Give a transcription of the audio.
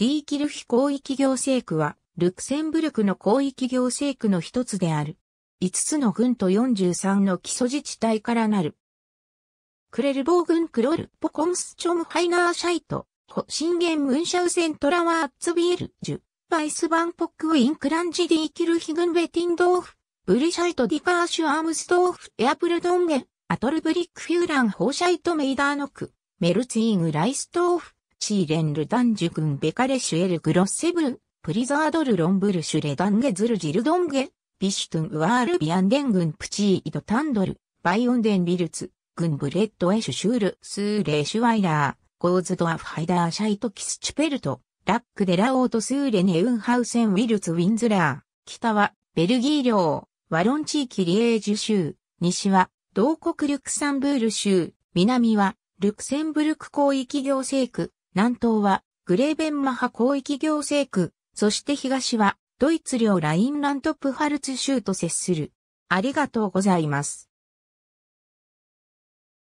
ディーキルヒ広域行政区は、ルクセンブルクの広域行政区の一つである。5つの郡と43の基礎自治体からなる。クレルボー郡クロルポコンスチョムハイナーシャイト、ホシンゲンムンシャウセントラワーツビール、ジュ、バイスバンポックウィンクランジディーキルヒ郡ベティンドーフ、ブリシャイトディカーシュアームストーフ、エアプルドンゲン、アトルブリックフューランホーシャイトメイダーノク、メルツイングライストーフ、シーレンルダンジュンベカレシュエルグロッセブル、プリザードルロンブルシュレダンゲズルジルドンゲ、ビシュトゥンウアールビアンデングンプチーイドタンドル、バイオンデンビルツ、グンブレッドエシュシュール、スーレーシュワイラー、ゴーズドアフハイダーシャイトキスチュペルト、ラックデラオートスーレネウンハウセンウィルツウィンズラー、北はベルギー領、ワロン地域リエージュ州、西は同国リュクサンブール州、南はルクセンブルク広域行政区、南東はグレーベンマハ広域行政区、そして東はドイツ領ラインラントプハルツ州と接する。ありがとうございます。